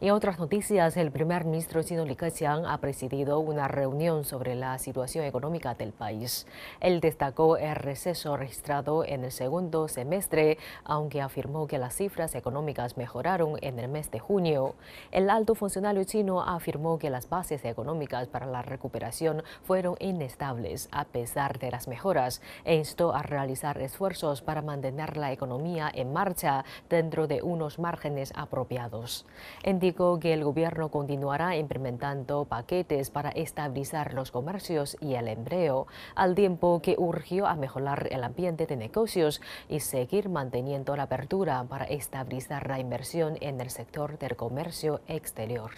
En otras noticias, el primer ministro chino Li Keqiang ha presidido una reunión sobre la situación económica del país. Él destacó el receso registrado en el segundo semestre, aunque afirmó que las cifras económicas mejoraron en el mes de junio. El alto funcionario chino afirmó que las bases económicas para la recuperación fueron inestables a pesar de las mejoras e instó a realizar esfuerzos para mantener la economía en marcha dentro de unos márgenes apropiados. En que el gobierno continuará implementando paquetes para estabilizar los comercios y el empleo, al tiempo que urgió a mejorar el ambiente de negocios y seguir manteniendo la apertura para estabilizar la inversión en el sector del comercio exterior.